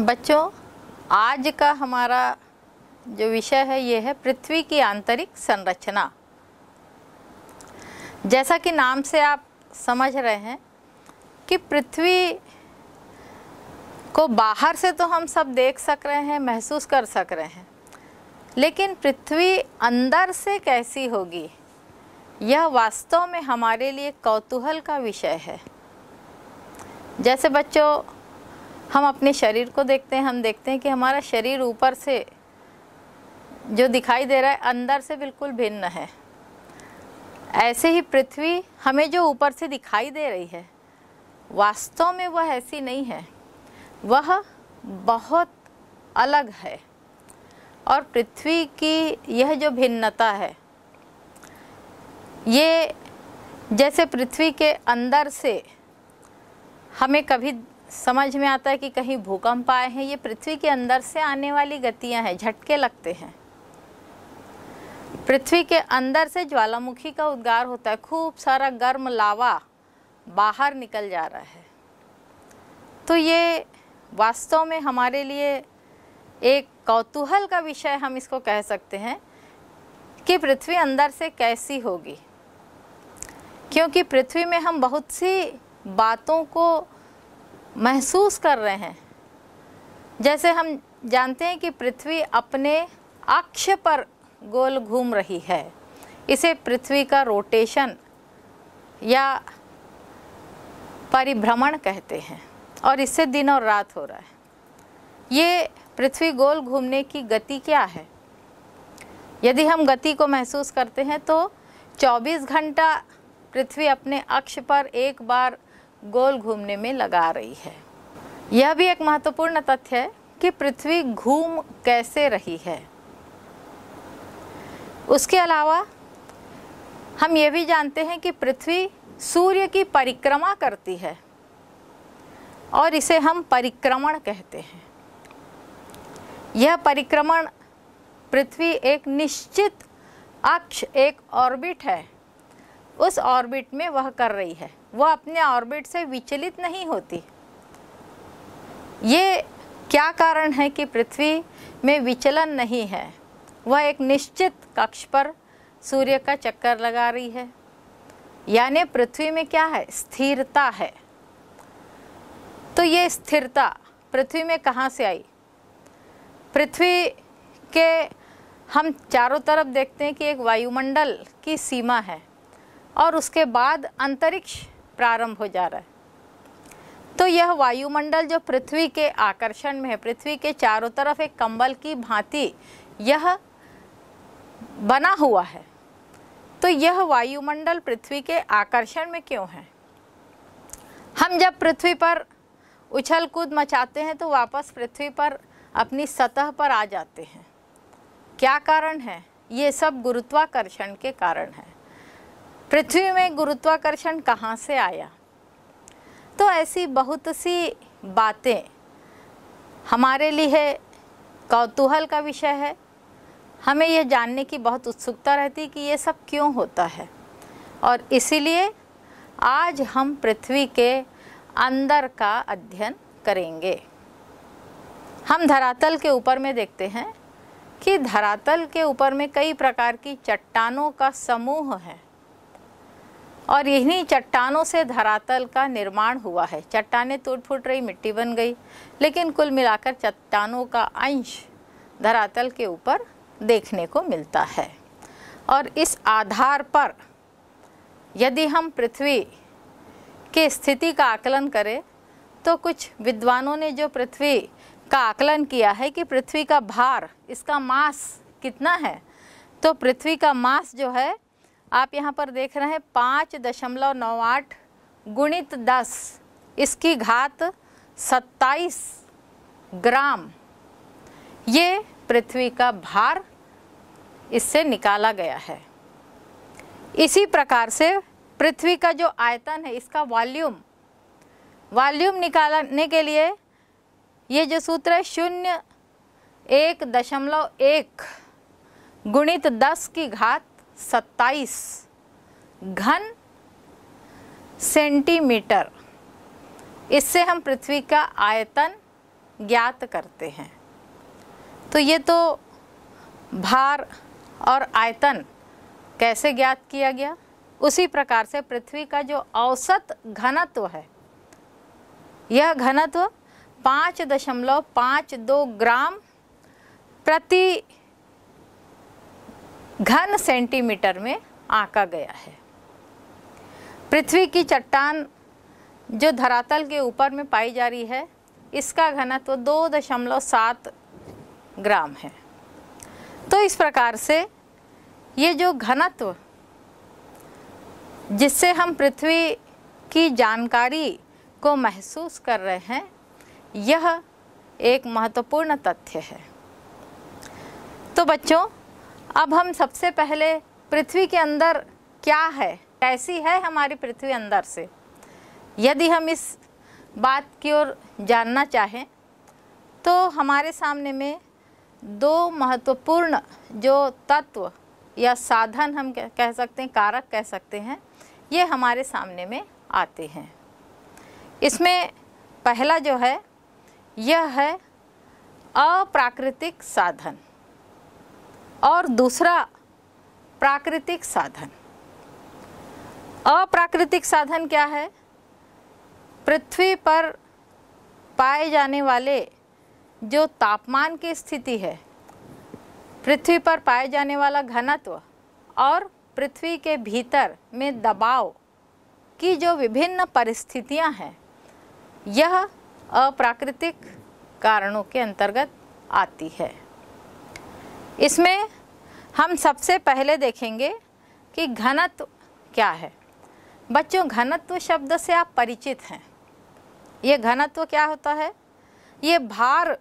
बच्चों आज का हमारा जो विषय है ये है पृथ्वी की आंतरिक संरचना जैसा कि नाम से आप समझ रहे हैं कि पृथ्वी को बाहर से तो हम सब देख सक रहे हैं महसूस कर सक रहे हैं लेकिन पृथ्वी अंदर से कैसी होगी यह वास्तव में हमारे लिए कौतूहल का विषय है जैसे बच्चों हम अपने शरीर को देखते हैं हम देखते हैं कि हमारा शरीर ऊपर से जो दिखाई दे रहा है अंदर से बिल्कुल भिन्न है ऐसे ही पृथ्वी हमें जो ऊपर से दिखाई दे रही है वास्तव में वह ऐसी नहीं है वह बहुत अलग है और पृथ्वी की यह जो भिन्नता है ये जैसे पृथ्वी के अंदर से हमें कभी समझ में आता है कि कहीं भूकंप आए हैं ये पृथ्वी के अंदर से आने वाली गतियां हैं झटके लगते हैं पृथ्वी के अंदर से ज्वालामुखी का उद्गार होता है खूब सारा गर्म लावा बाहर निकल जा रहा है तो ये वास्तव में हमारे लिए एक कौतूहल का विषय हम इसको कह सकते हैं कि पृथ्वी अंदर से कैसी होगी क्योंकि पृथ्वी में हम बहुत सी बातों को महसूस कर रहे हैं जैसे हम जानते हैं कि पृथ्वी अपने अक्ष पर गोल घूम रही है इसे पृथ्वी का रोटेशन या परिभ्रमण कहते हैं और इससे दिन और रात हो रहा है ये पृथ्वी गोल घूमने की गति क्या है यदि हम गति को महसूस करते हैं तो 24 घंटा पृथ्वी अपने अक्ष पर एक बार गोल घूमने में लगा रही है यह भी एक महत्वपूर्ण तथ्य है कि पृथ्वी घूम कैसे रही है उसके अलावा हम ये भी जानते हैं कि पृथ्वी सूर्य की परिक्रमा करती है और इसे हम परिक्रमण कहते हैं यह परिक्रमण पृथ्वी एक निश्चित अक्ष एक ऑर्बिट है उस ऑर्बिट में वह कर रही है वह अपने ऑर्बिट से विचलित नहीं होती ये क्या कारण है कि पृथ्वी में विचलन नहीं है वह एक निश्चित कक्ष पर सूर्य का चक्कर लगा रही है यानी पृथ्वी में क्या है स्थिरता है तो ये स्थिरता पृथ्वी में कहाँ से आई पृथ्वी के हम चारों तरफ देखते हैं कि एक वायुमंडल की सीमा है और उसके बाद अंतरिक्ष प्रारंभ हो जा रहा है तो यह वायुमंडल जो पृथ्वी के आकर्षण में है पृथ्वी के चारों तरफ एक कंबल की भांति यह बना हुआ है तो यह वायुमंडल पृथ्वी के आकर्षण में क्यों है हम जब पृथ्वी पर उछल कूद मचाते हैं तो वापस पृथ्वी पर अपनी सतह पर आ जाते हैं क्या कारण है ये सब गुरुत्वाकर्षण के कारण है पृथ्वी में गुरुत्वाकर्षण कहाँ से आया तो ऐसी बहुत सी बातें हमारे लिए कौतूहल का विषय है हमें यह जानने की बहुत उत्सुकता रहती कि ये सब क्यों होता है और इसीलिए आज हम पृथ्वी के अंदर का अध्ययन करेंगे हम धरातल के ऊपर में देखते हैं कि धरातल के ऊपर में कई प्रकार की चट्टानों का समूह है और इन्हीं चट्टानों से धरातल का निर्माण हुआ है चट्टाने टूट फूट रही मिट्टी बन गई लेकिन कुल मिलाकर चट्टानों का अंश धरातल के ऊपर देखने को मिलता है और इस आधार पर यदि हम पृथ्वी की स्थिति का आकलन करें तो कुछ विद्वानों ने जो पृथ्वी का आकलन किया है कि पृथ्वी का भार इसका मास कितना है तो पृथ्वी का मास जो है आप यहाँ पर देख रहे हैं पाँच दशमलव नौ आठ गुणित दस इसकी घात सत्ताईस ग्राम ये पृथ्वी का भार इससे निकाला गया है इसी प्रकार से पृथ्वी का जो आयतन है इसका वॉल्यूम वॉल्यूम निकालने के लिए ये जो सूत्र है शून्य एक दशमलव एक गुणित दस की घात सत्ताईस घन सेंटीमीटर इससे हम पृथ्वी का आयतन ज्ञात करते हैं तो ये तो भार और आयतन कैसे ज्ञात किया गया उसी प्रकार से पृथ्वी का जो औसत घनत्व है यह घनत्व पाँच दशमलव पाँच दो ग्राम प्रति घन सेंटीमीटर में आका गया है पृथ्वी की चट्टान जो धरातल के ऊपर में पाई जा रही है इसका घनत्व दो दशमलव सात ग्राम है तो इस प्रकार से ये जो घनत्व जिससे हम पृथ्वी की जानकारी को महसूस कर रहे हैं यह एक महत्वपूर्ण तथ्य है तो बच्चों अब हम सबसे पहले पृथ्वी के अंदर क्या है कैसी है हमारी पृथ्वी अंदर से यदि हम इस बात की ओर जानना चाहें तो हमारे सामने में दो महत्वपूर्ण जो तत्व या साधन हम कह सकते हैं कारक कह सकते हैं ये हमारे सामने में आते हैं इसमें पहला जो है यह है अप्राकृतिक साधन और दूसरा प्राकृतिक साधन अप्राकृतिक साधन क्या है पृथ्वी पर पाए जाने वाले जो तापमान की स्थिति है पृथ्वी पर पाए जाने वाला घनत्व और पृथ्वी के भीतर में दबाव की जो विभिन्न परिस्थितियां हैं यह अप्राकृतिक कारणों के अंतर्गत आती है इसमें हम सबसे पहले देखेंगे कि घनत्व क्या है बच्चों घनत्व शब्द से आप परिचित हैं ये घनत्व क्या होता है ये भार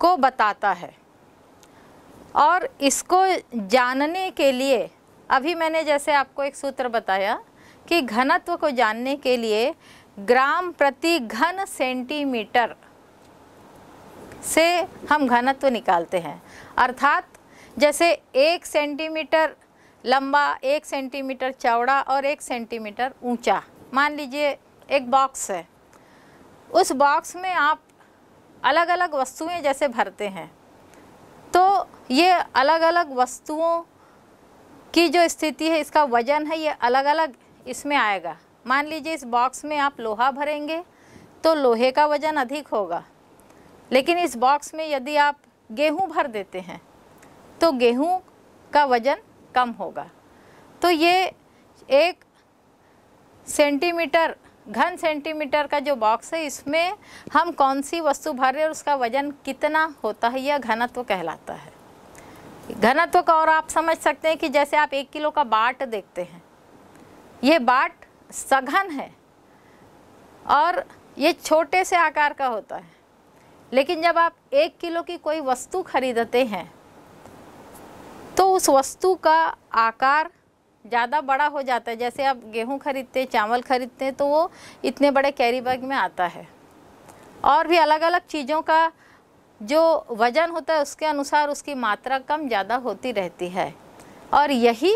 को बताता है और इसको जानने के लिए अभी मैंने जैसे आपको एक सूत्र बताया कि घनत्व को जानने के लिए ग्राम प्रति घन सेंटीमीटर से हम घनत्व निकालते हैं अर्थात जैसे एक सेंटीमीटर लंबा एक सेंटीमीटर चौड़ा और एक सेंटीमीटर ऊंचा मान लीजिए एक बॉक्स है उस बॉक्स में आप अलग अलग वस्तुएं जैसे भरते हैं तो ये अलग अलग वस्तुओं की जो स्थिति है इसका वजन है ये अलग अलग इसमें आएगा मान लीजिए इस बॉक्स में आप लोहा भरेंगे तो लोहे का वजन अधिक होगा लेकिन इस बॉक्स में यदि आप गेहूं भर देते हैं तो गेहूं का वज़न कम होगा तो ये एक सेंटीमीटर घन सेंटीमीटर का जो बॉक्स है इसमें हम कौन सी वस्तु भर रहे और उसका वजन कितना होता है यह घनत्व कहलाता है घनत्व का और आप समझ सकते हैं कि जैसे आप एक किलो का बाट देखते हैं ये बाट सघन है और ये छोटे से आकार का होता है लेकिन जब आप एक किलो की कोई वस्तु खरीदते हैं तो उस वस्तु का आकार ज़्यादा बड़ा हो जाता है जैसे आप गेहूँ खरीदते चावल खरीदते हैं तो वो इतने बड़े कैरी बैग में आता है और भी अलग अलग चीज़ों का जो वज़न होता है उसके अनुसार उसकी मात्रा कम ज़्यादा होती रहती है और यही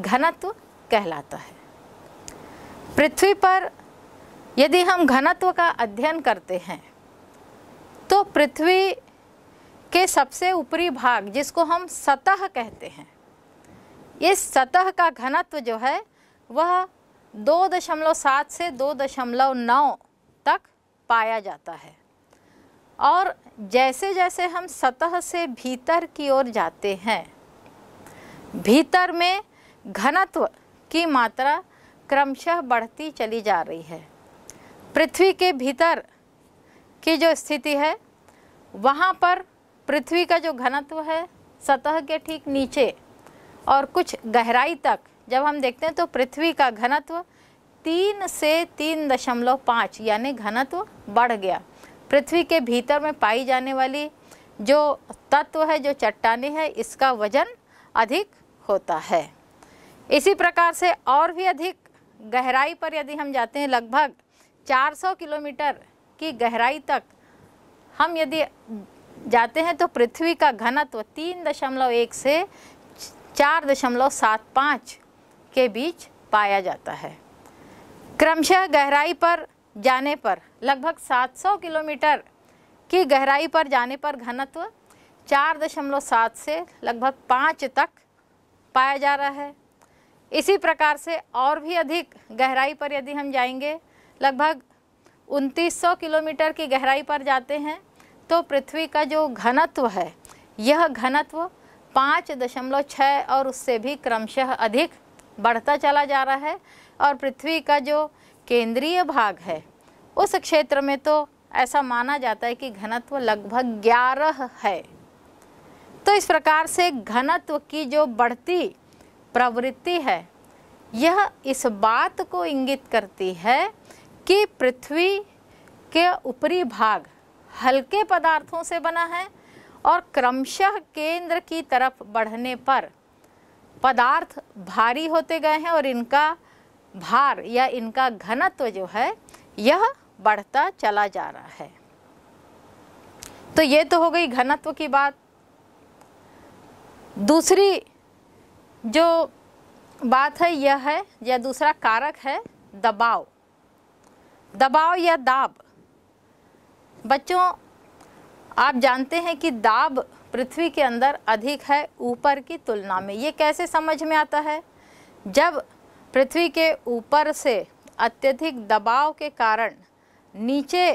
घनत्व कहलाता है पृथ्वी पर यदि हम घनत्व का अध्ययन करते हैं तो पृथ्वी के सबसे ऊपरी भाग जिसको हम सतह कहते हैं इस सतह का घनत्व जो है वह दो दशमलव सात से दो दशमलव नौ तक पाया जाता है और जैसे जैसे हम सतह से भीतर की ओर जाते हैं भीतर में घनत्व की मात्रा क्रमशः बढ़ती चली जा रही है पृथ्वी के भीतर की जो स्थिति है वहाँ पर पृथ्वी का जो घनत्व है सतह के ठीक नीचे और कुछ गहराई तक जब हम देखते हैं तो पृथ्वी का घनत्व तीन से तीन दशमलव पाँच यानी घनत्व बढ़ गया पृथ्वी के भीतर में पाई जाने वाली जो तत्व है जो चट्टाने हैं इसका वजन अधिक होता है इसी प्रकार से और भी अधिक गहराई पर यदि हम जाते हैं लगभग 400 किलोमीटर की गहराई तक हम यदि जाते हैं तो पृथ्वी का घनत्व तीन दशमलव एक से चार दशमलव सात पाँच के बीच पाया जाता है क्रमशः गहराई पर जाने पर लगभग 700 किलोमीटर की गहराई पर जाने पर घनत्व चार दशमलव सात से लगभग पाँच तक पाया जा रहा है इसी प्रकार से और भी अधिक गहराई पर यदि हम जाएंगे लगभग 2900 किलोमीटर की गहराई पर जाते हैं तो पृथ्वी का जो घनत्व है यह घनत्व पाँच दशमलव छः और उससे भी क्रमशः अधिक बढ़ता चला जा रहा है और पृथ्वी का जो केंद्रीय भाग है उस क्षेत्र में तो ऐसा माना जाता है कि घनत्व लगभग ग्यारह है तो इस प्रकार से घनत्व की जो बढ़ती प्रवृत्ति है यह इस बात को इंगित करती है कि पृथ्वी के ऊपरी भाग हल्के पदार्थों से बना है और क्रमशः केंद्र की तरफ बढ़ने पर पदार्थ भारी होते गए हैं और इनका भार या इनका घनत्व जो है यह बढ़ता चला जा रहा है तो ये तो हो गई घनत्व की बात दूसरी जो बात है यह है या दूसरा कारक है दबाव दबाव या दाब बच्चों आप जानते हैं कि दाब पृथ्वी के अंदर अधिक है ऊपर की तुलना में ये कैसे समझ में आता है जब पृथ्वी के ऊपर से अत्यधिक दबाव के कारण नीचे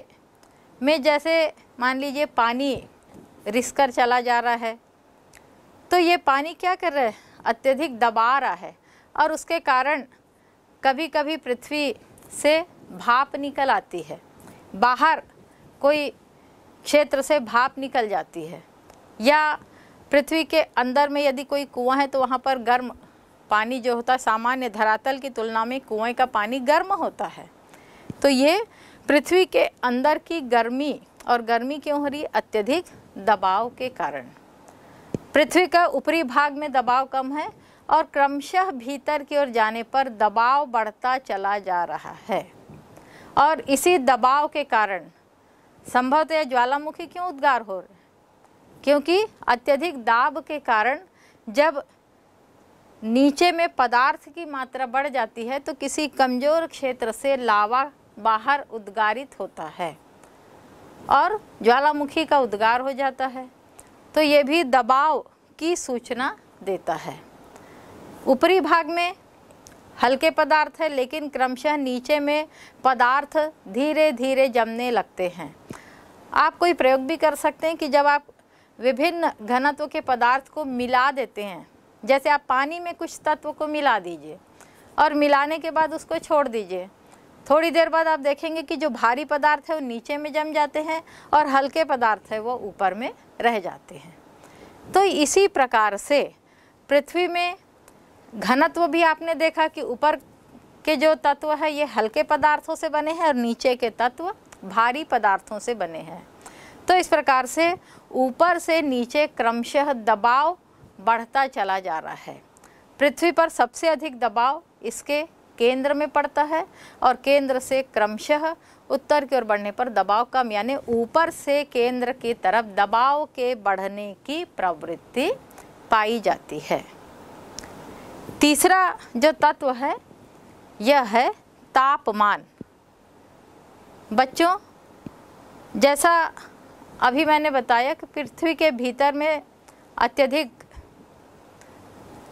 में जैसे मान लीजिए पानी रिस कर चला जा रहा है तो ये पानी क्या कर रहा है अत्यधिक दबा रहा है और उसके कारण कभी कभी पृथ्वी से भाप निकल आती है बाहर कोई क्षेत्र से भाप निकल जाती है या पृथ्वी के अंदर में यदि कोई कुआं है तो वहाँ पर गर्म पानी जो होता है सामान्य धरातल की तुलना में कुएं का पानी गर्म होता है तो ये पृथ्वी के अंदर की गर्मी और गर्मी क्यों हो रही अत्यधिक दबाव के कारण पृथ्वी का ऊपरी भाग में दबाव कम है और क्रमशः भीतर की ओर जाने पर दबाव बढ़ता चला जा रहा है और इसी दबाव के कारण संभवतः ज्वालामुखी क्यों उद्गार हो रहे क्योंकि अत्यधिक दाब के कारण जब नीचे में पदार्थ की मात्रा बढ़ जाती है तो किसी कमज़ोर क्षेत्र से लावा बाहर उद्गारित होता है और ज्वालामुखी का उद्गार हो जाता है तो ये भी दबाव की सूचना देता है ऊपरी भाग में हल्के पदार्थ है लेकिन क्रमशः नीचे में पदार्थ धीरे धीरे जमने लगते हैं आप कोई प्रयोग भी कर सकते हैं कि जब आप विभिन्न घनत्व के पदार्थ को मिला देते हैं जैसे आप पानी में कुछ तत्व को मिला दीजिए और मिलाने के बाद उसको छोड़ दीजिए थोड़ी देर बाद आप देखेंगे कि जो भारी पदार्थ है वो नीचे में जम जाते हैं और हल्के पदार्थ है वो ऊपर में रह जाते हैं तो इसी प्रकार से पृथ्वी में घनत्व भी आपने देखा कि ऊपर के जो तत्व है ये हल्के पदार्थों से बने हैं और नीचे के तत्व भारी पदार्थों से बने हैं तो इस प्रकार से ऊपर से नीचे क्रमशः दबाव बढ़ता चला जा रहा है पृथ्वी पर सबसे अधिक दबाव इसके केंद्र में पड़ता है और केंद्र से क्रमशः उत्तर की ओर बढ़ने पर दबाव कम यानी ऊपर से केंद्र की तरफ दबाव के बढ़ने की प्रवृत्ति पाई जाती है तीसरा जो तत्व है यह है तापमान बच्चों जैसा अभी मैंने बताया कि पृथ्वी के भीतर में अत्यधिक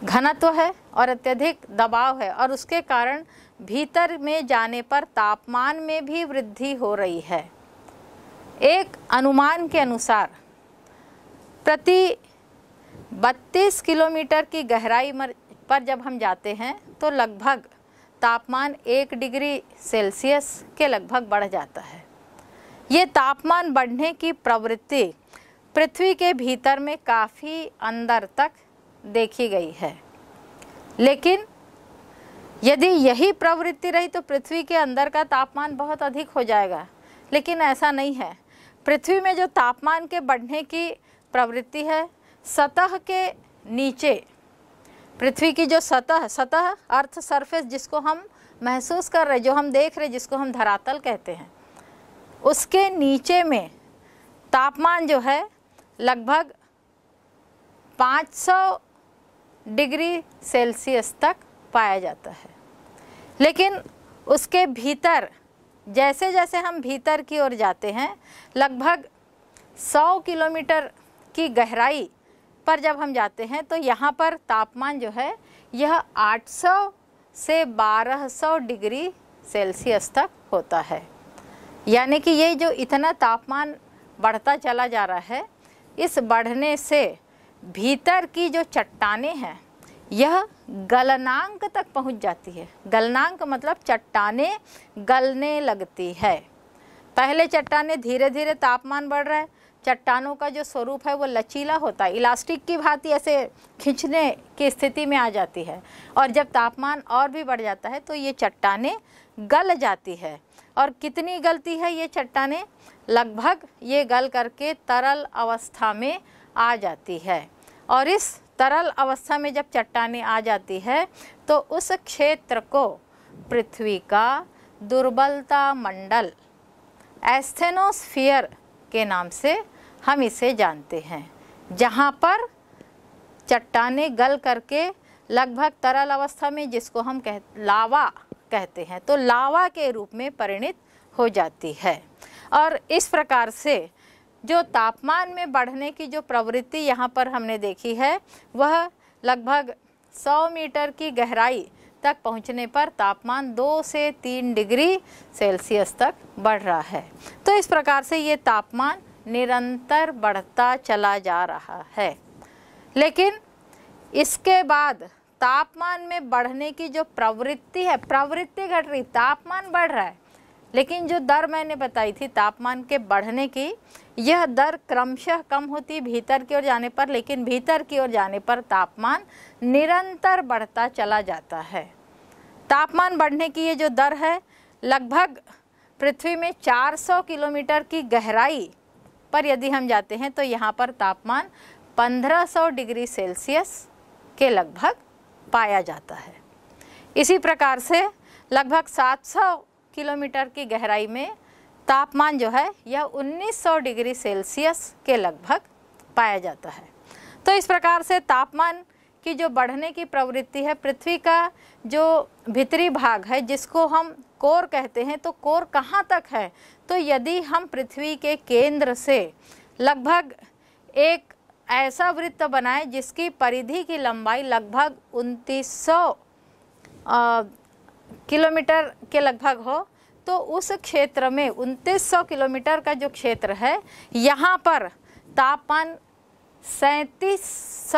घनत्व है और अत्यधिक दबाव है और उसके कारण भीतर में जाने पर तापमान में भी वृद्धि हो रही है एक अनुमान के अनुसार प्रति 32 किलोमीटर की गहराई पर जब हम जाते हैं तो लगभग तापमान एक डिग्री सेल्सियस के लगभग बढ़ जाता है ये तापमान बढ़ने की प्रवृत्ति पृथ्वी के भीतर में काफ़ी अंदर तक देखी गई है लेकिन यदि यही प्रवृत्ति रही तो पृथ्वी के अंदर का तापमान बहुत अधिक हो जाएगा लेकिन ऐसा नहीं है पृथ्वी में जो तापमान के बढ़ने की प्रवृत्ति है सतह के नीचे पृथ्वी की जो सतह सतह अर्थ सरफेस जिसको हम महसूस कर रहे जो हम देख रहे जिसको हम धरातल कहते हैं उसके नीचे में तापमान जो है लगभग 500 डिग्री सेल्सियस तक पाया जाता है लेकिन उसके भीतर जैसे जैसे हम भीतर की ओर जाते हैं लगभग 100 किलोमीटर की गहराई पर जब हम जाते हैं तो यहाँ पर तापमान जो है यह 800 से 1200 डिग्री सेल्सियस तक होता है यानी कि ये जो इतना तापमान बढ़ता चला जा रहा है इस बढ़ने से भीतर की जो चट्टाने हैं यह गलनांक तक पहुंच जाती है गलनांक मतलब चट्टाने गलने लगती है पहले चट्टाने धीरे धीरे तापमान बढ़ रहा है चट्टानों का जो स्वरूप है वो लचीला होता है इलास्टिक की भांति ऐसे खींचने की स्थिति में आ जाती है और जब तापमान और भी बढ़ जाता है तो ये चट्टाने गल जाती है और कितनी गलती है ये चट्टाने लगभग ये गल करके तरल अवस्था में आ जाती है और इस तरल अवस्था में जब चट्टाने आ जाती है तो उस क्षेत्र को पृथ्वी का दुर्बलता मंडल एस्थेनोस्फियर के नाम से हम इसे जानते हैं जहाँ पर चट्टानें गल करके लगभग तरल अवस्था में जिसको हम कह लावा कहते हैं तो लावा के रूप में परिणित हो जाती है और इस प्रकार से जो तापमान में बढ़ने की जो प्रवृत्ति यहाँ पर हमने देखी है वह लगभग 100 मीटर की गहराई तक पहुँचने पर तापमान दो से तीन डिग्री सेल्सियस तक बढ़ रहा है तो इस प्रकार से ये तापमान निरंतर बढ़ता चला जा रहा है लेकिन इसके बाद तापमान में बढ़ने की जो प्रवृत्ति है प्रवृत्ति घट रही तापमान बढ़ रहा है लेकिन जो दर मैंने बताई थी तापमान के बढ़ने की यह दर क्रमशः कम होती भीतर की ओर जाने पर लेकिन भीतर की ओर जाने पर तापमान निरंतर बढ़ता चला जाता है तापमान बढ़ने की ये जो दर है लगभग पृथ्वी में 400 किलोमीटर की गहराई पर यदि हम जाते हैं तो यहाँ पर तापमान 1500 डिग्री सेल्सियस के लगभग पाया जाता है इसी प्रकार से लगभग 700 किलोमीटर की गहराई में तापमान जो है यह 1900 डिग्री सेल्सियस के लगभग पाया जाता है तो इस प्रकार से तापमान की जो बढ़ने की प्रवृत्ति है पृथ्वी का जो भीतरी भाग है जिसको हम कोर कहते हैं तो कोर कहाँ तक है तो यदि हम पृथ्वी के केंद्र से लगभग एक ऐसा वृत्त बनाए जिसकी परिधि की लंबाई लगभग उनतीस किलोमीटर के लगभग हो तो उस क्षेत्र में उनतीस किलोमीटर का जो क्षेत्र है यहाँ पर तापमान सैंतीस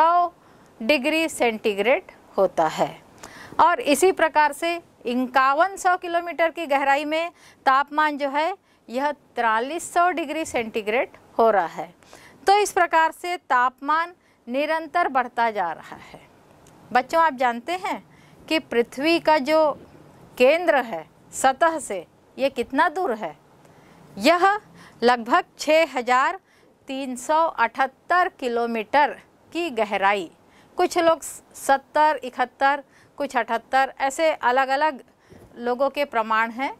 डिग्री सेंटीग्रेड होता है और इसी प्रकार से इक्यावन किलोमीटर की गहराई में तापमान जो है यह तिरालीस डिग्री सेंटीग्रेड हो रहा है तो इस प्रकार से तापमान निरंतर बढ़ता जा रहा है बच्चों आप जानते हैं कि पृथ्वी का जो केंद्र है सतह से ये कितना दूर है यह लगभग 6,378 किलोमीटर की गहराई कुछ लोग 70, इकहत्तर कुछ अठहत्तर ऐसे अलग अलग लोगों के प्रमाण हैं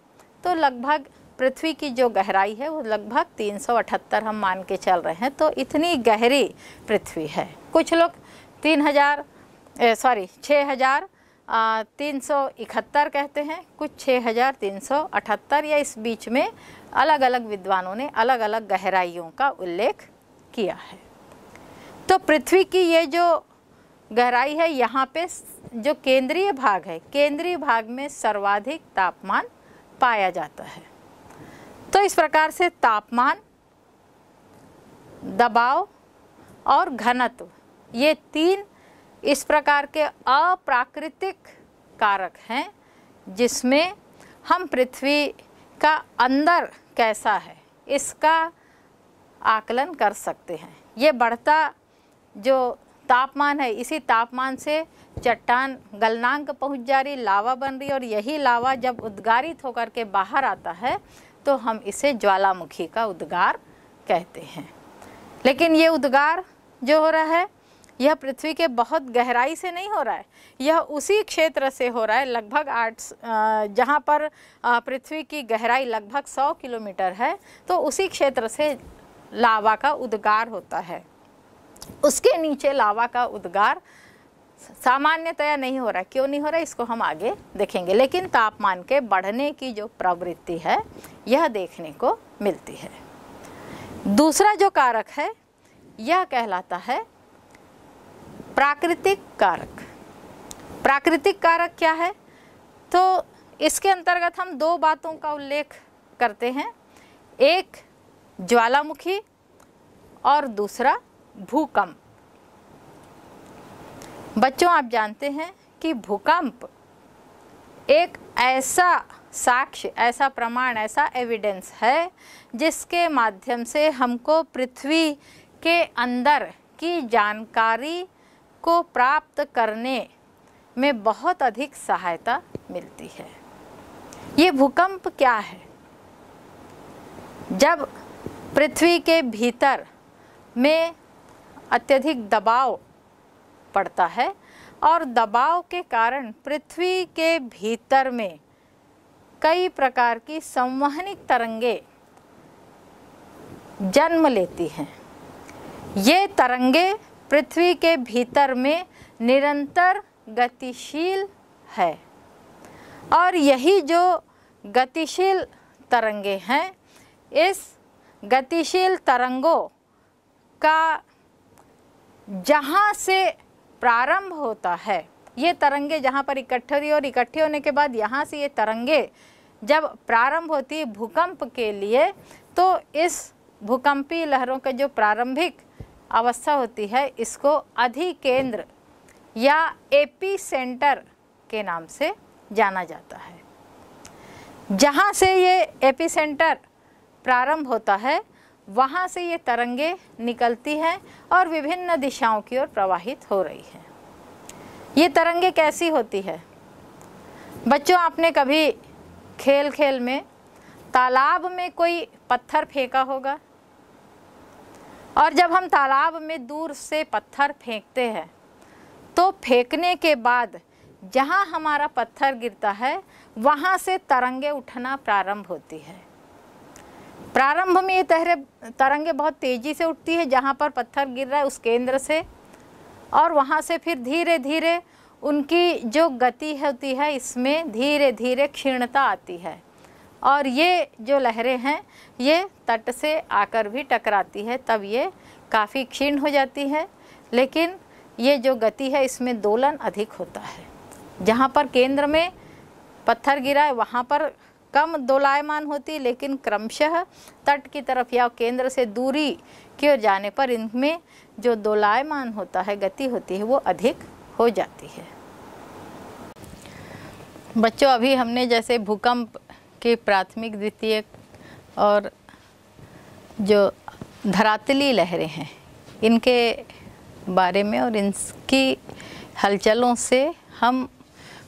तो लगभग पृथ्वी की जो गहराई है वो लगभग 378 हम मान के चल रहे हैं तो इतनी गहरी पृथ्वी है कुछ लोग 3000 सॉरी छः हज़ार तीन सौ इकहत्तर कहते हैं कुछ छः हज़ार तीन सौ अठहत्तर या इस बीच में अलग अलग विद्वानों ने अलग अलग गहराइयों का उल्लेख किया है तो पृथ्वी की ये जो गहराई है यहाँ पे जो केंद्रीय भाग है केंद्रीय भाग में सर्वाधिक तापमान पाया जाता है तो इस प्रकार से तापमान दबाव और घनत्व ये तीन इस प्रकार के अप्राकृतिक कारक हैं जिसमें हम पृथ्वी का अंदर कैसा है इसका आकलन कर सकते हैं ये बढ़ता जो तापमान है इसी तापमान से चट्टान गलनांक पहुंच जा रही लावा बन रही और यही लावा जब उद्गारित होकर के बाहर आता है तो हम इसे ज्वालामुखी का उद्गार कहते हैं लेकिन ये उद्गार जो हो रहा है यह पृथ्वी के बहुत गहराई से नहीं हो रहा है यह उसी क्षेत्र से हो रहा है लगभग आठ जहाँ पर पृथ्वी की गहराई लगभग सौ किलोमीटर है तो उसी क्षेत्र से लावा का उद्गार होता है उसके नीचे लावा का उद्गार सामान्यतया नहीं हो रहा क्यों नहीं हो रहा इसको हम आगे देखेंगे लेकिन तापमान के बढ़ने की जो प्रवृत्ति है यह देखने को मिलती है दूसरा जो कारक है यह कहलाता है प्राकृतिक कारक प्राकृतिक कारक क्या है तो इसके अंतर्गत हम दो बातों का उल्लेख करते हैं एक ज्वालामुखी और दूसरा भूकंप बच्चों आप जानते हैं कि भूकंप एक ऐसा साक्ष्य ऐसा प्रमाण ऐसा एविडेंस है जिसके माध्यम से हमको पृथ्वी के अंदर की जानकारी को प्राप्त करने में बहुत अधिक सहायता मिलती है ये भूकंप क्या है जब पृथ्वी के भीतर में अत्यधिक दबाव पड़ता है और दबाव के कारण पृथ्वी के भीतर में कई प्रकार की संवहनिक तरंगे जन्म लेती हैं ये तरंगे पृथ्वी के भीतर में निरंतर गतिशील है और यही जो गतिशील तरंगे हैं इस गतिशील तरंगों का जहाँ से प्रारंभ होता है ये तरंगे जहाँ पर इकट्ठे हो और इकट्ठे होने के बाद यहाँ से ये तरंगे जब प्रारंभ होती है भूकंप के लिए तो इस भूकंपी लहरों का जो प्रारंभिक अवस्था होती है इसको अधिकेंद्र या एपी सेंटर के नाम से जाना जाता है जहाँ से ये एपी सेंटर प्रारंभ होता है वहाँ से ये तरंगे निकलती हैं और विभिन्न दिशाओं की ओर प्रवाहित हो रही है ये तरंगे कैसी होती है बच्चों आपने कभी खेल खेल में तालाब में कोई पत्थर फेंका होगा और जब हम तालाब में दूर से पत्थर फेंकते हैं तो फेंकने के बाद जहाँ हमारा पत्थर गिरता है वहाँ से तरंगे उठना प्रारंभ होती है प्रारंभ में ये तहरे तरंगे बहुत तेज़ी से उठती है जहाँ पर पत्थर गिर रहा है उस केंद्र से और वहाँ से फिर धीरे धीरे उनकी जो गति होती है इसमें धीरे धीरे क्षीणता आती है और ये जो लहरें हैं ये तट से आकर भी टकराती है तब ये काफ़ी क्षीण हो जाती है लेकिन ये जो गति है इसमें दोलन अधिक होता है जहाँ पर केंद्र में पत्थर गिरा है वहाँ पर कम दोलायमान होती लेकिन क्रमशः तट की तरफ या केंद्र से दूरी की ओर जाने पर इनमें जो दोलायमान होता है गति होती है वो अधिक हो जाती है बच्चों अभी हमने जैसे भूकंप के प्राथमिक द्वितीय और जो धरातली लहरें हैं इनके बारे में और इनकी हलचलों से हम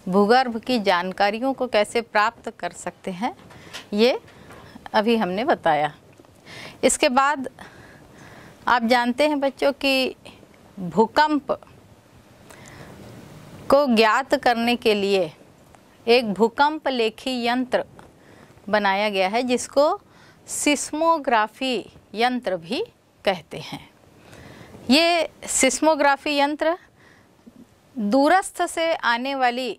भूगर्भ की जानकारियों को कैसे प्राप्त कर सकते हैं ये अभी हमने बताया इसके बाद आप जानते हैं बच्चों कि भूकंप को ज्ञात करने के लिए एक भूकंप लेखी यंत्र बनाया गया है जिसको सिस्मोग्राफी यंत्र भी कहते हैं ये सिस्मोग्राफी यंत्र दूरस्थ से आने वाली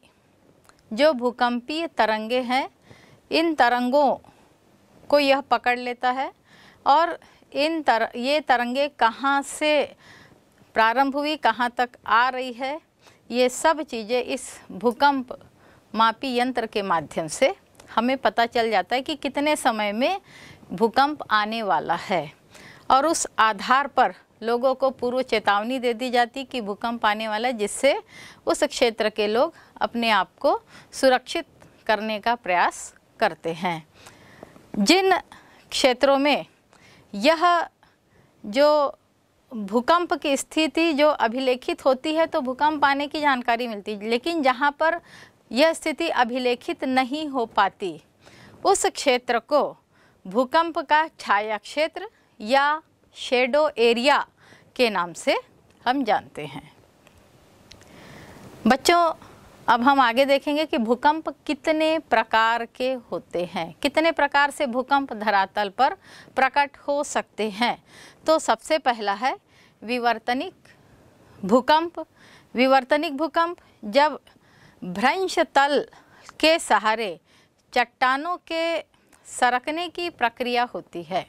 जो भूकंपीय तरंगे हैं इन तरंगों को यह पकड़ लेता है और इन तर ये तरंगे कहाँ से प्रारंभ हुई कहाँ तक आ रही है ये सब चीज़ें इस भूकंप मापी यंत्र के माध्यम से हमें पता चल जाता है कि कितने समय में भूकंप आने वाला है और उस आधार पर लोगों को पूर्व चेतावनी दे दी जाती कि भूकंप आने वाला जिससे उस क्षेत्र के लोग अपने आप को सुरक्षित करने का प्रयास करते हैं जिन क्षेत्रों में यह जो भूकंप की स्थिति जो अभिलेखित होती है तो भूकंप आने की जानकारी मिलती है लेकिन जहाँ पर यह स्थिति अभिलेखित नहीं हो पाती उस क्षेत्र को भूकंप का छाया क्षेत्र या शेडो एरिया के नाम से हम जानते हैं बच्चों अब हम आगे देखेंगे कि भूकंप कितने प्रकार के होते हैं कितने प्रकार से भूकंप धरातल पर प्रकट हो सकते हैं तो सबसे पहला है विवर्तनिक भूकंप विवर्तनिक भूकंप जब भ्रंश तल के सहारे चट्टानों के सरकने की प्रक्रिया होती है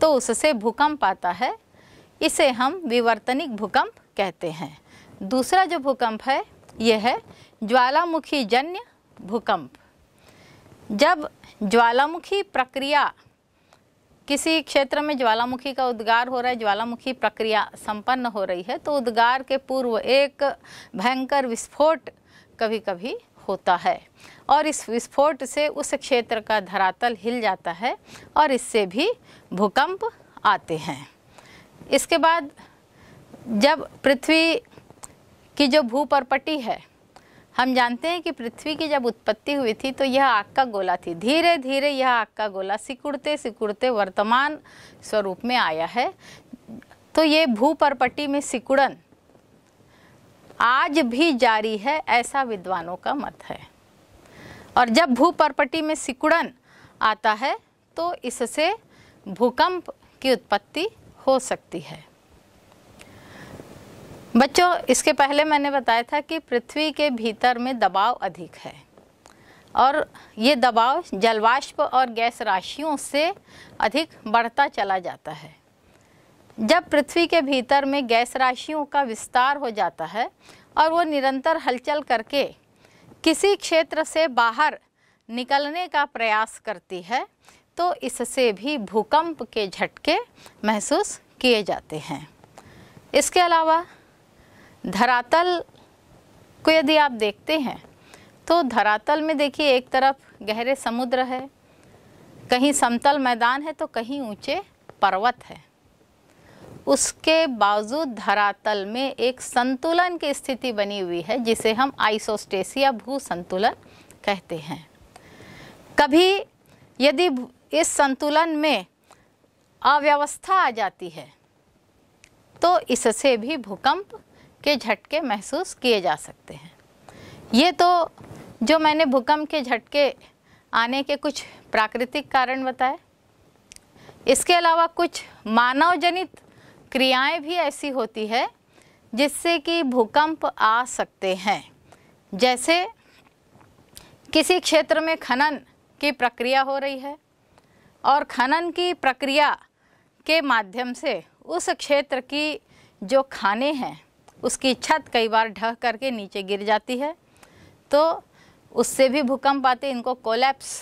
तो उससे भूकंप आता है इसे हम विवर्तनिक भूकंप कहते हैं दूसरा जो भूकंप है यह है ज्वालामुखी जन्य भूकंप जब ज्वालामुखी प्रक्रिया किसी क्षेत्र में ज्वालामुखी का उद्गार हो रहा है ज्वालामुखी प्रक्रिया संपन्न हो रही है तो उद्गार के पूर्व एक भयंकर विस्फोट कभी कभी होता है और इस विस्फोट से उस क्षेत्र का धरातल हिल जाता है और इससे भी भूकंप आते हैं इसके बाद जब पृथ्वी की जो भूपरपटी है हम जानते हैं कि पृथ्वी की जब उत्पत्ति हुई थी तो यह आग का गोला थी धीरे धीरे यह आग का गोला सिकुड़ते सिकुड़ते वर्तमान स्वरूप में आया है तो ये भूपरपटी में सिकुड़न आज भी जारी है ऐसा विद्वानों का मत है और जब भू परपटी में सिकुड़न आता है तो इससे भूकंप की उत्पत्ति हो सकती है बच्चों इसके पहले मैंने बताया था कि पृथ्वी के भीतर में दबाव अधिक है और ये दबाव जलवाष्प और गैस राशियों से अधिक बढ़ता चला जाता है जब पृथ्वी के भीतर में गैस राशियों का विस्तार हो जाता है और वो निरंतर हलचल करके किसी क्षेत्र से बाहर निकलने का प्रयास करती है तो इससे भी भूकंप के झटके महसूस किए जाते हैं इसके अलावा धरातल को यदि आप देखते हैं तो धरातल में देखिए एक तरफ गहरे समुद्र है कहीं समतल मैदान है तो कहीं ऊंचे पर्वत है उसके बावजूद धरातल में एक संतुलन की स्थिति बनी हुई है जिसे हम आइसोस्टेसिया भू संतुलन कहते हैं कभी यदि इस संतुलन में अव्यवस्था आ जाती है तो इससे भी भूकंप के झटके महसूस किए जा सकते हैं ये तो जो मैंने भूकंप के झटके आने के कुछ प्राकृतिक कारण बताए इसके अलावा कुछ मानवजनित क्रियाएं भी ऐसी होती है जिससे कि भूकंप आ सकते हैं जैसे किसी क्षेत्र में खनन की प्रक्रिया हो रही है और खनन की प्रक्रिया के माध्यम से उस क्षेत्र की जो खाने हैं उसकी छत कई बार ढह करके नीचे गिर जाती है तो उससे भी भूकंप आते इनको कोलैप्स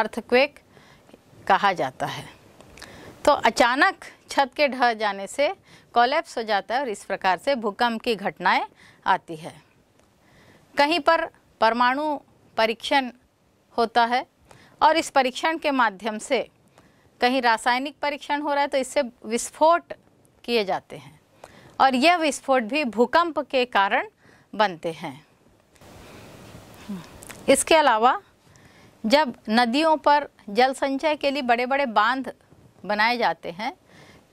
अर्थक्वेक कहा जाता है तो अचानक छत के ढह जाने से कोलेप्स हो जाता है और इस प्रकार से भूकंप की घटनाएं आती है कहीं पर परमाणु परीक्षण होता है और इस परीक्षण के माध्यम से कहीं रासायनिक परीक्षण हो रहा है तो इससे विस्फोट किए जाते हैं और यह विस्फोट भी भूकंप के कारण बनते हैं इसके अलावा जब नदियों पर जल संचय के लिए बड़े बड़े बांध बनाए जाते हैं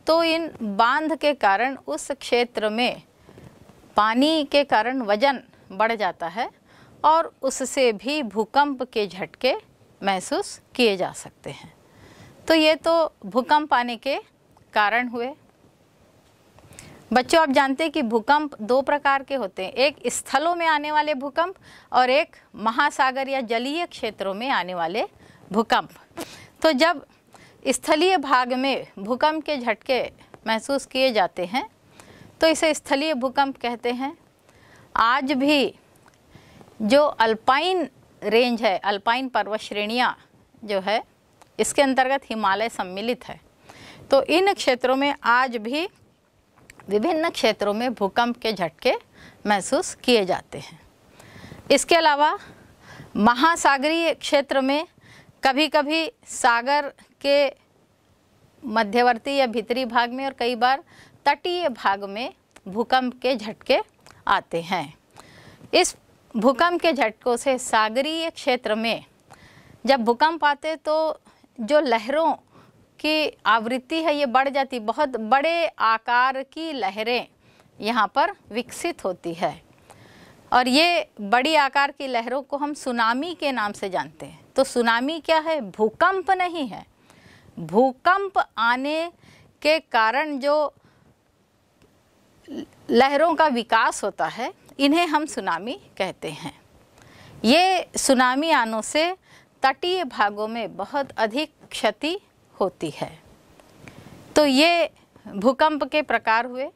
तो इन बांध के कारण उस क्षेत्र में पानी के कारण वजन बढ़ जाता है और उससे भी भूकंप के झटके महसूस किए जा सकते हैं तो ये तो भूकंप आने के कारण हुए बच्चों आप जानते हैं कि भूकंप दो प्रकार के होते हैं एक स्थलों में आने वाले भूकंप और एक महासागर या जलीय क्षेत्रों में आने वाले भूकंप तो जब स्थलीय भाग में भूकंप के झटके महसूस किए जाते हैं तो इसे स्थलीय भूकंप कहते हैं आज भी जो अल्पाइन रेंज है अल्पाइन पर्वत श्रेणियाँ जो है इसके अंतर्गत हिमालय सम्मिलित है तो इन क्षेत्रों में आज भी विभिन्न क्षेत्रों में भूकंप के झटके महसूस किए जाते हैं इसके अलावा महासागरीय क्षेत्र में कभी कभी सागर के मध्यवर्ती या भीतरी भाग में और कई बार तटीय भाग में भूकंप के झटके आते हैं इस भूकंप के झटकों से सागरीय क्षेत्र में जब भूकंप आते तो जो लहरों की आवृत्ति है ये बढ़ जाती बहुत बड़े आकार की लहरें यहाँ पर विकसित होती है और ये बड़ी आकार की लहरों को हम सुनामी के नाम से जानते हैं तो सुनामी क्या है भूकंप नहीं है भूकंप आने के कारण जो लहरों का विकास होता है इन्हें हम सुनामी कहते हैं ये सुनामी आनों से तटीय भागों में बहुत अधिक क्षति होती है तो ये भूकंप के प्रकार हुए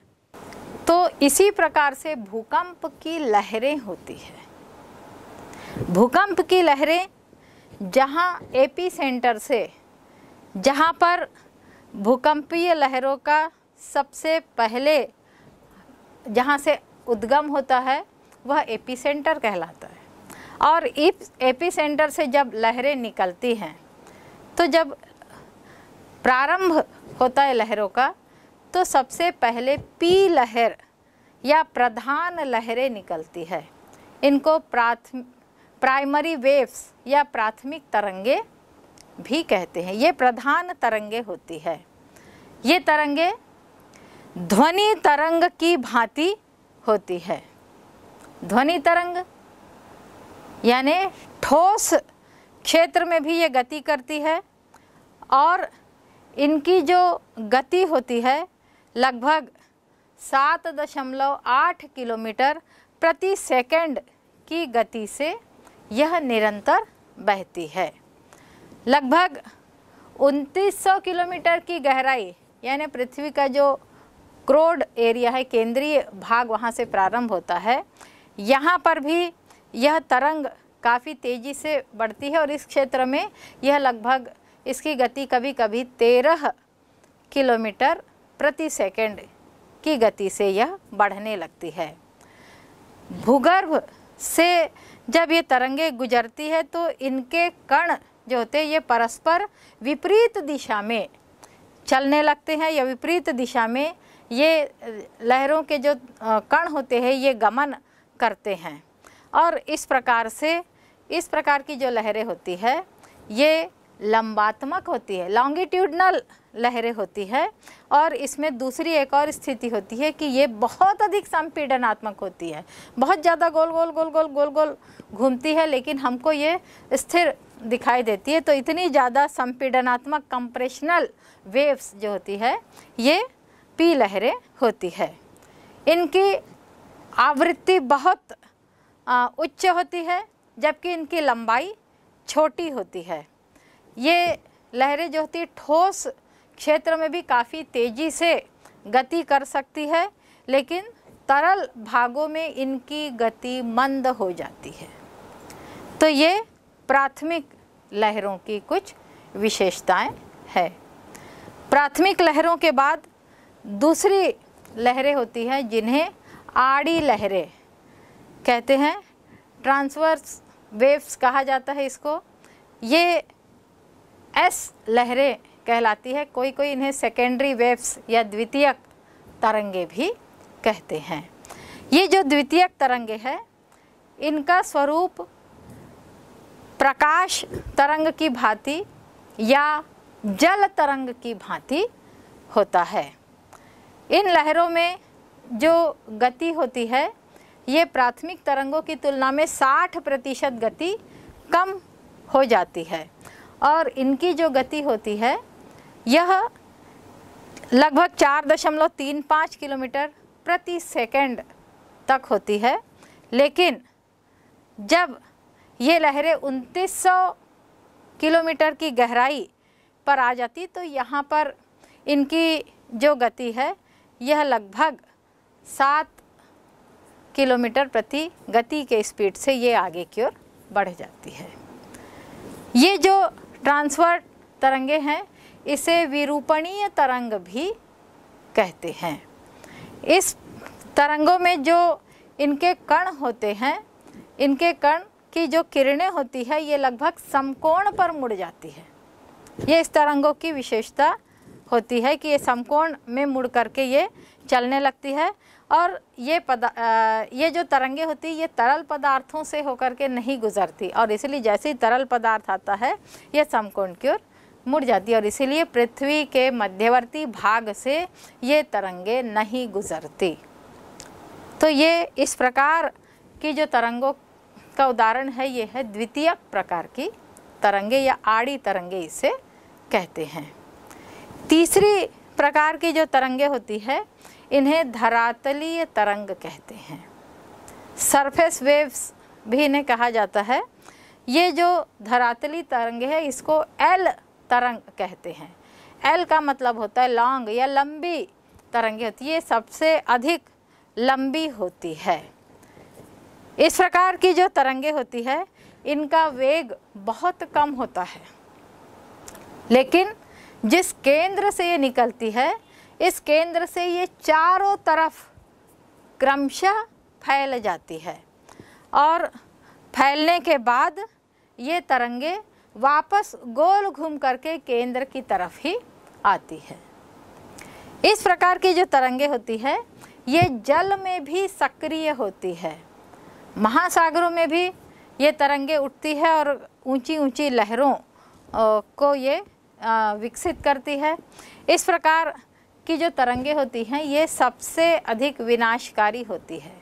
तो इसी प्रकार से भूकंप की लहरें होती है भूकंप की लहरें जहाँ एपी सेंटर से जहाँ पर भूकंपीय लहरों का सबसे पहले जहाँ से उद्गम होता है वह एपिसेंटर कहलाता है और एपिसेंटर से जब लहरें निकलती हैं तो जब प्रारंभ होता है लहरों का तो सबसे पहले पी लहर या प्रधान लहरें निकलती है इनको प्राथम प्राइमरी वेव्स या प्राथमिक तरंगे भी कहते हैं ये प्रधान तरंगे होती है ये तरंगे ध्वनि तरंग की भांति होती है ध्वनि तरंग यानी ठोस क्षेत्र में भी ये गति करती है और इनकी जो गति होती है लगभग सात दशमलव आठ किलोमीटर प्रति सेकंड की गति से यह निरंतर बहती है लगभग 2900 किलोमीटर की गहराई यानी पृथ्वी का जो क्रोड एरिया है केंद्रीय भाग वहाँ से प्रारंभ होता है यहाँ पर भी यह तरंग काफ़ी तेज़ी से बढ़ती है और इस क्षेत्र में यह लगभग इसकी गति कभी कभी तेरह किलोमीटर प्रति सेकंड की गति से यह बढ़ने लगती है भूगर्भ से जब ये तरंगे गुजरती है तो इनके कण जो होते हैं ये परस्पर विपरीत दिशा में चलने लगते हैं या विपरीत दिशा में ये लहरों के जो कण होते हैं ये गमन करते हैं और इस प्रकार से इस प्रकार की जो लहरें होती है ये लंबात्मक होती है लॉन्गिट्यूडनल लहरें होती है और इसमें दूसरी एक और स्थिति होती है कि ये बहुत अधिक संपीडनात्मक होती है बहुत ज़्यादा गोल गोल गोल गोल गोल गोल घूमती है लेकिन हमको ये स्थिर दिखाई देती है तो इतनी ज़्यादा संपीडनात्मक कंप्रेशनल वेव्स जो होती है ये पी लहरें होती है इनकी आवृत्ति बहुत उच्च होती है जबकि इनकी लंबाई छोटी होती है ये लहरें जो होती है ठोस क्षेत्र में भी काफ़ी तेज़ी से गति कर सकती है लेकिन तरल भागों में इनकी गति मंद हो जाती है तो ये प्राथमिक लहरों की कुछ विशेषताएं है प्राथमिक लहरों के बाद दूसरी लहरें होती हैं जिन्हें आड़ी लहरें कहते हैं ट्रांसवर्स वेव्स कहा जाता है इसको ये एस लहरें कहलाती है कोई कोई इन्हें सेकेंडरी वेव्स या द्वितीयक तरंगे भी कहते हैं ये जो द्वितीयक तरंगे हैं इनका स्वरूप प्रकाश तरंग की भांति या जल तरंग की भांति होता है इन लहरों में जो गति होती है ये प्राथमिक तरंगों की तुलना में 60 प्रतिशत गति कम हो जाती है और इनकी जो गति होती है यह लगभग चार दशमलव तीन पाँच किलोमीटर प्रति सेकंड तक होती है लेकिन जब ये लहरें उनतीस किलोमीटर की गहराई पर आ जाती तो यहाँ पर इनकी जो गति है यह लगभग सात किलोमीटर प्रति गति के स्पीड से ये आगे की ओर बढ़ जाती है ये जो ट्रांसफर तरंगे हैं इसे विरूपणीय तरंग भी कहते हैं इस तरंगों में जो इनके कण होते हैं इनके कण की जो किरणें होती है ये लगभग समकोण पर मुड़ जाती है ये इस तरंगों की विशेषता होती है कि ये समकोण में मुड़ करके ये चलने लगती है और ये पदा ये जो तरंगे होती है ये तरल पदार्थों से होकर के नहीं गुजरती और इसलिए जैसे ही तरल पदार्थ आता है ये समकोण की ओर मुड़ जाती है और इसीलिए पृथ्वी के मध्यवर्ती भाग से ये तरंगे नहीं गुजरती तो ये इस प्रकार की जो तरंगों का उदाहरण है ये है द्वितीय प्रकार की तरंगे या आड़ी तरंगे इसे कहते हैं तीसरी प्रकार की जो तरंगे होती है इन्हें धरातलीय तरंग कहते हैं सरफेस वेव्स भी इन्हें कहा जाता है ये जो धरातली तरंगे है इसको एल तरंग कहते हैं एल का मतलब होता है लॉन्ग या लंबी तरंगे होती है ये सबसे अधिक लंबी होती है इस प्रकार की जो तरंगे होती है इनका वेग बहुत कम होता है लेकिन जिस केंद्र से ये निकलती है इस केंद्र से ये चारों तरफ क्रमशः फैल जाती है और फैलने के बाद ये तरंगे वापस गोल घूम करके केंद्र की तरफ ही आती है इस प्रकार की जो तरंगे होती है ये जल में भी सक्रिय होती है महासागरों में भी ये तरंगे उठती है और ऊंची ऊंची लहरों को ये विकसित करती है इस प्रकार की जो तरंगे होती हैं ये सबसे अधिक विनाशकारी होती है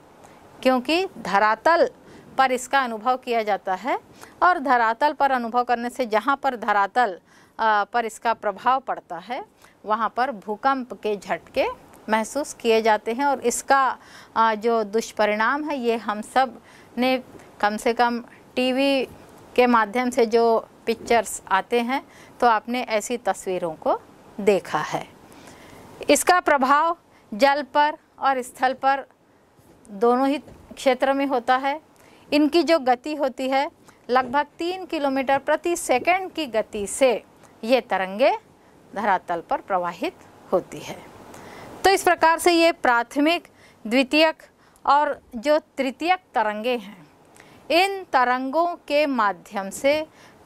क्योंकि धरातल पर इसका अनुभव किया जाता है और धरातल पर अनुभव करने से जहाँ पर धरातल पर इसका प्रभाव पड़ता है वहाँ पर भूकंप के झटके महसूस किए जाते हैं और इसका जो दुष्परिणाम है ये हम सब ने कम से कम टीवी के माध्यम से जो पिक्चर्स आते हैं तो आपने ऐसी तस्वीरों को देखा है इसका प्रभाव जल पर और स्थल पर दोनों ही क्षेत्र में होता है इनकी जो गति होती है लगभग तीन किलोमीटर प्रति सेकंड की गति से ये तरंगे धरातल पर प्रवाहित होती है तो इस प्रकार से ये प्राथमिक द्वितीयक और जो तृतीयक तरंगे हैं इन तरंगों के माध्यम से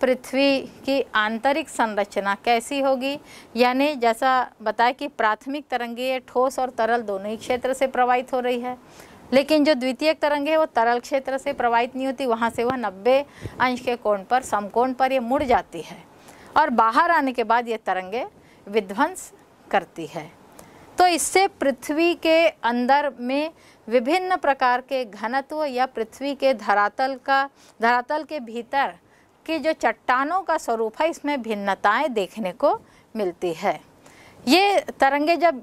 पृथ्वी की आंतरिक संरचना कैसी होगी यानी जैसा बताया कि प्राथमिक तरंगे ये ठोस और तरल दोनों ही क्षेत्र से प्रवाहित हो रही है लेकिन जो द्वितीय तरंगे है वो तरल क्षेत्र से प्रवाहित नहीं होती वहाँ से वह नब्बे अंश के कोण पर समकोण पर ये मुड़ जाती है और बाहर आने के बाद ये तरंगे विध्वंस करती है तो इससे पृथ्वी के अंदर में विभिन्न प्रकार के घनत्व या पृथ्वी के धरातल का धरातल के भीतर की जो चट्टानों का स्वरूप है इसमें भिन्नताएं देखने को मिलती है ये तरंगे जब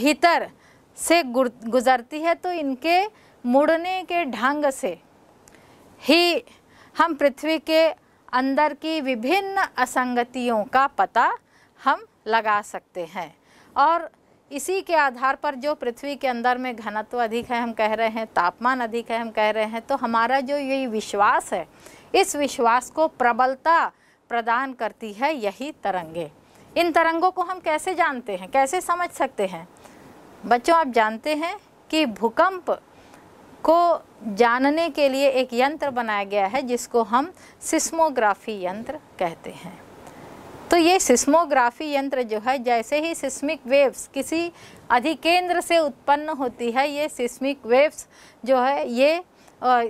भीतर से गुजरती है तो इनके मुड़ने के ढंग से ही हम पृथ्वी के अंदर की विभिन्न असंगतियों का पता हम लगा सकते हैं और इसी के आधार पर जो पृथ्वी के अंदर में घनत्व अधिक है हम कह रहे हैं तापमान अधिक है हम कह रहे हैं तो हमारा जो यही विश्वास है इस विश्वास को प्रबलता प्रदान करती है यही तरंगे इन तरंगों को हम कैसे जानते हैं कैसे समझ सकते हैं बच्चों आप जानते हैं कि भूकंप को जानने के लिए एक यंत्र बनाया गया है जिसको हम सिस्मोग्राफी यंत्र कहते हैं तो ये सिस्मोग्राफी यंत्र जो है जैसे ही सिस्मिक वेव्स किसी अधिकेंद्र से उत्पन्न होती है ये सिस्मिक वेव्स जो है ये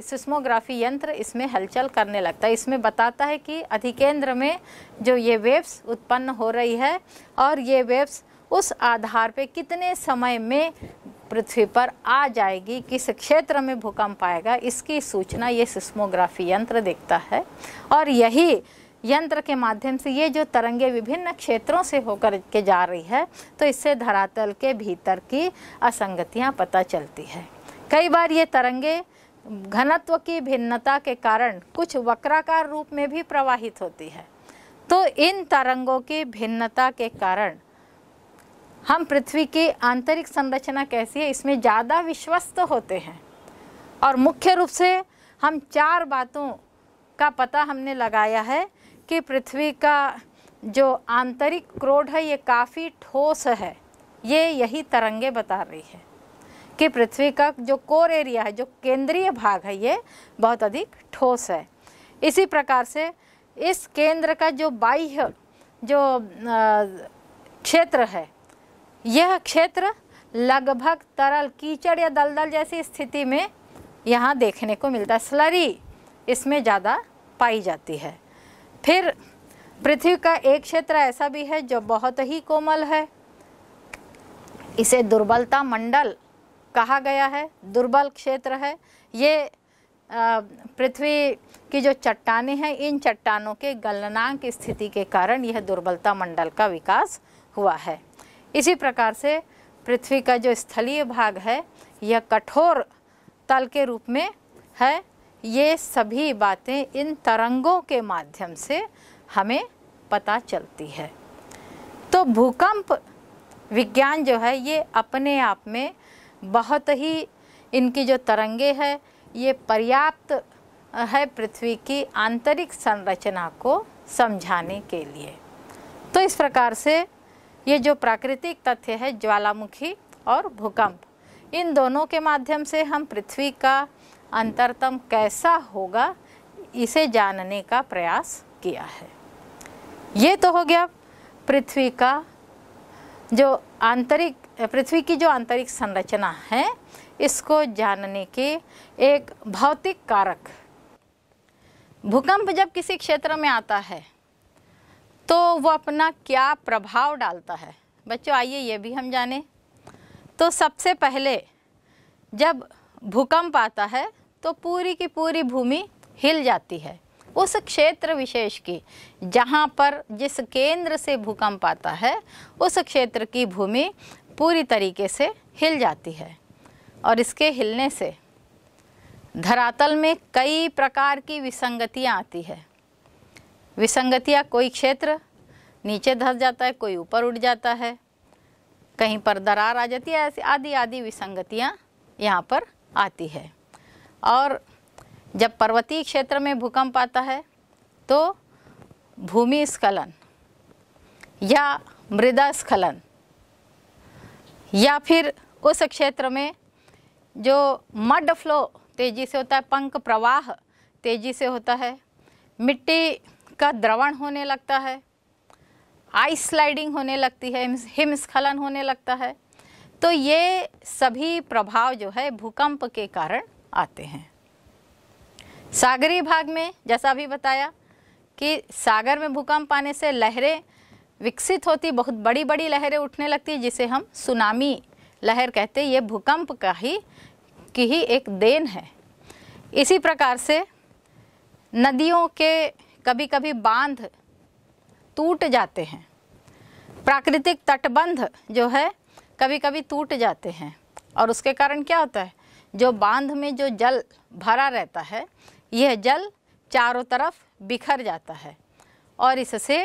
सिस्मोग्राफी यंत्र इसमें हलचल करने लगता है इसमें बताता है कि अधिकेंद्र में जो ये वेव्स उत्पन्न हो रही है और ये वेव्स उस आधार पे कितने समय में पृथ्वी पर आ जाएगी किस क्षेत्र में भूकंप आएगा इसकी सूचना ये सिस्मोग्राफी यंत्र देखता है और यही यंत्र के माध्यम से ये जो तरंगे विभिन्न क्षेत्रों से होकर के जा रही है तो इससे धरातल के भीतर की असंगतियाँ पता चलती है कई बार ये तरंगे घनत्व की भिन्नता के कारण कुछ वक्राकार रूप में भी प्रवाहित होती है तो इन तरंगों की भिन्नता के कारण हम पृथ्वी की आंतरिक संरचना कैसी है इसमें ज़्यादा विश्वस्त होते हैं और मुख्य रूप से हम चार बातों का पता हमने लगाया है कि पृथ्वी का जो आंतरिक क्रोध है ये काफ़ी ठोस है ये यही तरंगे बता रही है कि पृथ्वी का जो कोर एरिया है जो केंद्रीय भाग है ये बहुत अधिक ठोस है इसी प्रकार से इस केंद्र का जो बाह्य जो क्षेत्र है यह क्षेत्र लगभग तरल कीचड़ या दलदल जैसी स्थिति में यहाँ देखने को मिलता है स्लरी इसमें ज़्यादा पाई जाती है फिर पृथ्वी का एक क्षेत्र ऐसा भी है जो बहुत ही कोमल है इसे दुर्बलता मंडल कहा गया है दुर्बल क्षेत्र है ये पृथ्वी की जो चट्टाने हैं इन चट्टानों के गलनांक स्थिति के कारण यह दुर्बलता मंडल का विकास हुआ है इसी प्रकार से पृथ्वी का जो स्थलीय भाग है यह कठोर तल के रूप में है ये सभी बातें इन तरंगों के माध्यम से हमें पता चलती है तो भूकंप विज्ञान जो है ये अपने आप में बहुत ही इनकी जो तरंगे है ये पर्याप्त है पृथ्वी की आंतरिक संरचना को समझाने के लिए तो इस प्रकार से ये जो प्राकृतिक तथ्य है ज्वालामुखी और भूकंप इन दोनों के माध्यम से हम पृथ्वी का अंतरतम कैसा होगा इसे जानने का प्रयास किया है ये तो हो गया पृथ्वी का जो आंतरिक पृथ्वी की जो आंतरिक संरचना है इसको जानने के एक भौतिक कारक भूकंप जब किसी क्षेत्र में आता है तो वो अपना क्या प्रभाव डालता है बच्चों आइए ये भी हम जाने तो सबसे पहले जब भूकंप आता है तो पूरी की पूरी भूमि हिल जाती है उस क्षेत्र विशेष की जहाँ पर जिस केंद्र से भूकंप आता है उस क्षेत्र की भूमि पूरी तरीके से हिल जाती है और इसके हिलने से धरातल में कई प्रकार की विसंगतियाँ आती है विसंगतियाँ कोई क्षेत्र नीचे धस जाता है कोई ऊपर उठ जाता है कहीं पर दरार आ जाती है ऐसी आदि आदि विसंगतियाँ यहाँ पर आती है और जब पर्वतीय क्षेत्र में भूकंप आता है तो भूमि स्खलन या मृदा स्खलन या फिर उस क्षेत्र में जो मड फ्लो तेज़ी से होता है पंख प्रवाह तेज़ी से होता है मिट्टी का द्रवण होने लगता है आइस स्लाइडिंग होने लगती है हिमस्खलन होने लगता है तो ये सभी प्रभाव जो है भूकंप के कारण आते हैं सागरी भाग में जैसा भी बताया कि सागर में भूकंप आने से लहरें विकसित होती बहुत बड़ी बड़ी लहरें उठने लगती जिसे हम सुनामी लहर कहते ये भूकंप का ही की ही एक देन है इसी प्रकार से नदियों के कभी कभी बांध टूट जाते हैं प्राकृतिक तटबंध जो है कभी कभी टूट जाते हैं और उसके कारण क्या होता है जो बांध में जो जल भरा रहता है यह जल चारों तरफ बिखर जाता है और इससे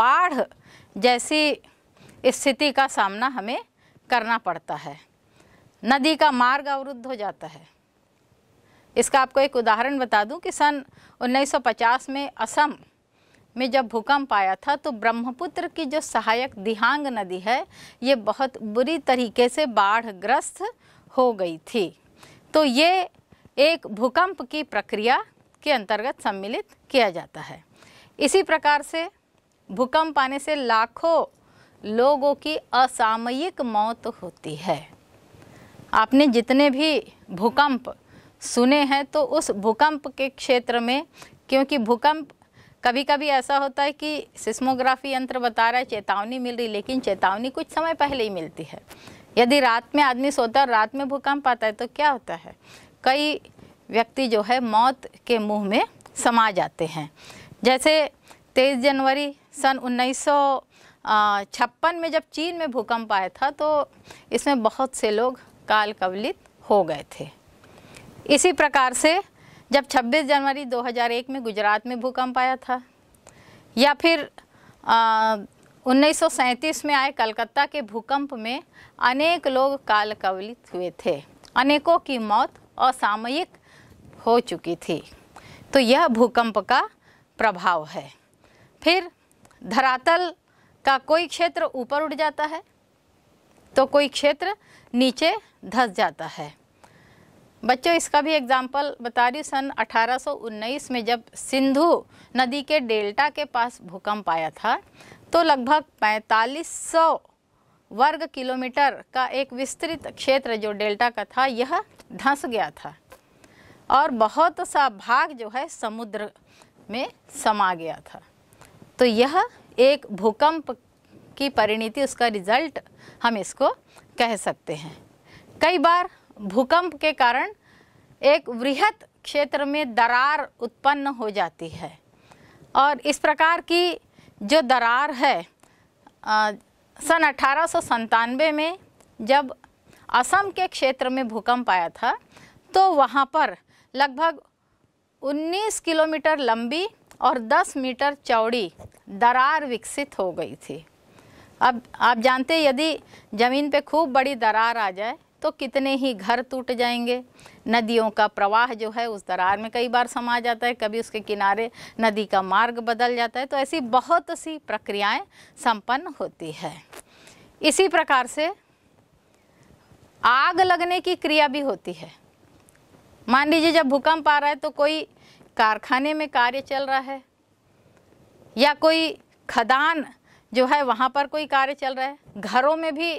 बाढ़ जैसी स्थिति का सामना हमें करना पड़ता है नदी का मार्ग अवरुद्ध हो जाता है इसका आपको एक उदाहरण बता दूं कि सन 1950 में असम में जब भूकंप आया था तो ब्रह्मपुत्र की जो सहायक दिहांग नदी है ये बहुत बुरी तरीके से बाढ़ग्रस्त हो गई थी तो ये एक भूकंप की प्रक्रिया के अंतर्गत सम्मिलित किया जाता है इसी प्रकार से भूकंप आने से लाखों लोगों की असामयिक मौत होती है आपने जितने भी भूकंप सुने हैं तो उस भूकंप के क्षेत्र में क्योंकि भूकंप कभी कभी ऐसा होता है कि सिस्मोग्राफी यंत्र बता रहा है चेतावनी मिल रही लेकिन चेतावनी कुछ समय पहले ही मिलती है यदि रात में आदमी सोता है रात में भूकंप आता है तो क्या होता है कई व्यक्ति जो है मौत के मुंह में समा जाते हैं जैसे 23 जनवरी सन उन्नीस छप्पन में जब चीन में भूकंप आया था तो इसमें बहुत से लोग काल कवलित हो गए थे इसी प्रकार से जब 26 जनवरी 2001 में गुजरात में भूकंप आया था या फिर आ, 1937 में आए कलकत्ता के भूकंप में अनेक लोग काल कवलित हुए थे अनेकों की मौत असामयिक हो चुकी थी तो यह भूकंप का प्रभाव है फिर धरातल का कोई क्षेत्र ऊपर उठ जाता है तो कोई क्षेत्र नीचे धस जाता है बच्चों इसका भी एग्जाम्पल बता रही सन 1819 में जब सिंधु नदी के डेल्टा के पास भूकंप आया था तो लगभग 4500 वर्ग किलोमीटर का एक विस्तृत क्षेत्र जो डेल्टा का था यह धंस गया था और बहुत सा भाग जो है समुद्र में समा गया था तो यह एक भूकंप की परिणति उसका रिजल्ट हम इसको कह सकते हैं कई बार भूकंप के कारण एक वृहत क्षेत्र में दरार उत्पन्न हो जाती है और इस प्रकार की जो दरार है आ, सन अठारह में जब असम के क्षेत्र में भूकंप आया था तो वहाँ पर लगभग 19 किलोमीटर लंबी और 10 मीटर चौड़ी दरार विकसित हो गई थी अब आप जानते यदि ज़मीन पे खूब बड़ी दरार आ जाए तो कितने ही घर टूट जाएंगे नदियों का प्रवाह जो है उस दरार में कई बार समा जाता है कभी उसके किनारे नदी का मार्ग बदल जाता है तो ऐसी बहुत सी प्रक्रियाएं संपन्न होती है इसी प्रकार से आग लगने की क्रिया भी होती है मान लीजिए जब भूकंप आ रहा है तो कोई कारखाने में कार्य चल रहा है या कोई खदान जो है वहाँ पर कोई कार्य चल रहा है घरों में भी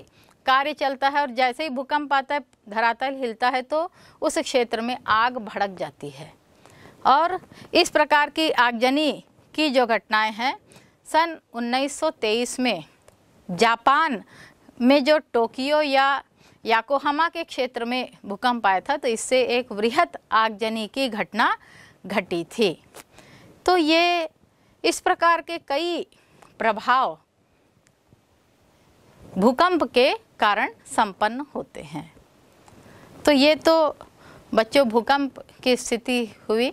कार्य चलता है और जैसे ही भूकंप आता है धरातल हिलता है तो उस क्षेत्र में आग भड़क जाती है और इस प्रकार की आगजनी की जो घटनाएं हैं सन 1923 में जापान में जो टोक्यो या याकोहामा के क्षेत्र में भूकंप आया था तो इससे एक वृहत आगजनी की घटना घटी थी तो ये इस प्रकार के कई प्रभाव भूकंप के कारण संपन्न होते हैं तो ये तो बच्चों भूकंप की स्थिति हुई